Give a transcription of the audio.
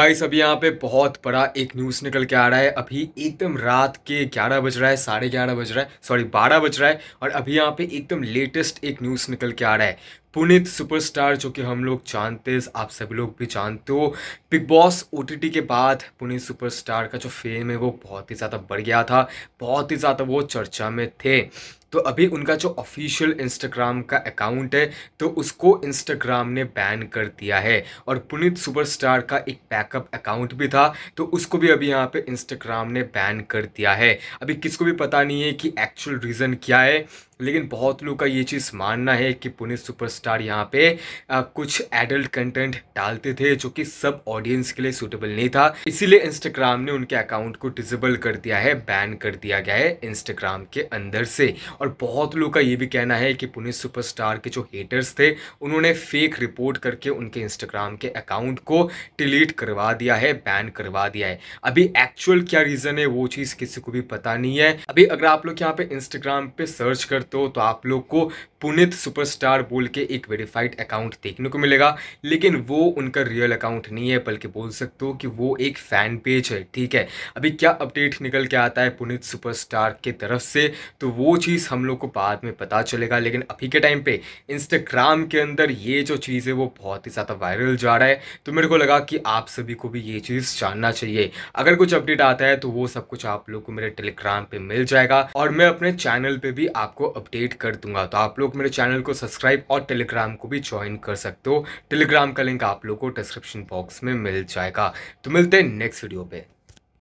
guys अभी यहाँ पे बहुत बड़ा एक न्यूज़ निकल के आ रहा है अभी एकदम रात के ग्यारह बज रहा है साढ़े ग्यारह बज रहा है सॉरी बारह बज रहा है और अभी यहाँ पे एकदम लेटेस्ट एक न्यूज़ निकल के आ रहा है पुनित सुपरस्टार जो कि हम लोग जानते हैं आप सभी लोग भी जानते हो बिग बॉस ओ के बाद पुनित सुपरस्टार का जो फेम है वो बहुत ही ज़्यादा बढ़ गया था बहुत ही ज़्यादा वो चर्चा में थे तो अभी उनका जो ऑफिशियल इंस्टाग्राम का अकाउंट है तो उसको इंस्टाग्राम ने बैन कर दिया है और पुनीत सुपरस्टार का एक बैकअप अकाउंट भी था तो उसको भी अभी यहाँ पे इंस्टाग्राम ने बैन कर दिया है अभी किसको भी पता नहीं है कि एक्चुअल रीज़न क्या है लेकिन बहुत लोग का ये चीज़ मानना है कि पुनीत सुपरस्टार यहाँ पे आ, कुछ एडल्ट कंटेंट डालते थे जो कि सब ऑडियंस के लिए सूटेबल नहीं था इसीलिए इंस्टाग्राम ने उनके अकाउंट को डिजेबल कर दिया है बैन कर दिया गया है इंस्टाग्राम के अंदर से और बहुत लोग का ये भी कहना है कि पुनीत सुपरस्टार के जो हेटर्स थे उन्होंने फेक रिपोर्ट करके उनके इंस्टाग्राम के अकाउंट को डिलीट करवा दिया है बैन करवा दिया है अभी एक्चुअल क्या रीज़न है वो चीज़ किसी को भी पता नहीं है अभी अगर आप लोग यहाँ पे इंस्टाग्राम पे सर्च करते हो तो आप लोग को पुनित सुपरस्टार बोल के एक वेरीफाइड अकाउंट देखने को मिलेगा लेकिन वो उनका रियल अकाउंट नहीं है बल्कि बोल सकते हो कि वो एक फ़ैन पेज है ठीक है अभी क्या अपडेट निकल के आता है पुनित सुपरस्टार के तरफ से तो वो चीज़ हम लोग को बाद में पता चलेगा लेकिन अभी के टाइम पे इंस्टाग्राम के अंदर ये जो चीज़ है वो बहुत ही ज़्यादा वायरल जा रहा है तो मेरे को लगा कि आप सभी को भी ये चीज़ जानना चाहिए अगर कुछ अपडेट आता है तो वो सब कुछ आप लोग को मेरे टेलीग्राम पर मिल जाएगा और मैं अपने चैनल पर भी आपको अपडेट कर दूंगा तो आप लोग लोग मेरे चैनल को सब्सक्राइब और टेलीग्राम को भी ज्वाइन कर सकते हो टेलीग्राम का लिंक आप लोग को डिस्क्रिप्शन बॉक्स में मिल जाएगा तो मिलते हैं नेक्स्ट वीडियो पे